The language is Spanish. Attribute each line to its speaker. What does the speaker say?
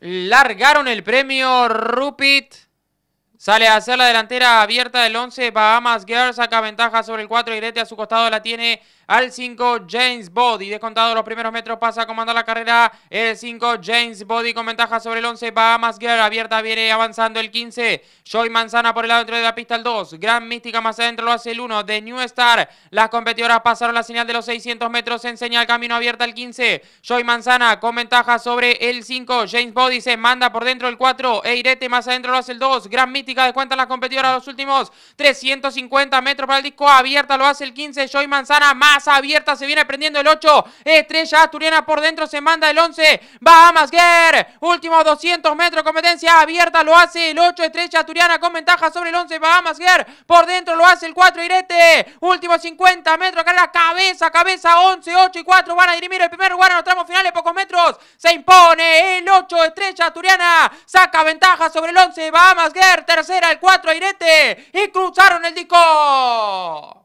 Speaker 1: Largaron el premio Rupit. Sale a hacer la delantera abierta del 11. Bahamas Girl saca ventaja sobre el 4. Irete a su costado la tiene al 5 James Body. Descontado los primeros metros pasa a comandar la carrera el 5 James Body con ventaja sobre el 11. Bahamas Girl abierta viene avanzando el 15. Joy Manzana por el lado dentro de la pista el 2. Gran Mística más adentro lo hace el 1 de New Star. Las competidoras pasaron la señal de los 600 metros. Enseña el camino abierta el 15. Joy Manzana con ventaja sobre el 5. James Body se manda por dentro el 4. Eirete más adentro lo hace el 2. Gran Mística de cuenta las competidoras los últimos 350 metros para el disco. Abierta lo hace el 15. Joy Manzana más abierta. Se viene prendiendo el 8. Estrella Asturiana por dentro. Se manda el 11. Bahamas Guerre. último 200 metros. Competencia abierta lo hace el 8. Estrella Asturiana con ventaja sobre el 11. Bahamas Guerre. Por dentro lo hace el 4. Irete. último 50 metros. acá la cabeza, cabeza. 11, 8 y 4. Van a dirimir el primer lugar en los tramos finales. Pocos metros impone el 8 Estrella Turiana. saca ventaja sobre el 11 Bahamas Guerr, tercera el 4 Airete y cruzaron el disco.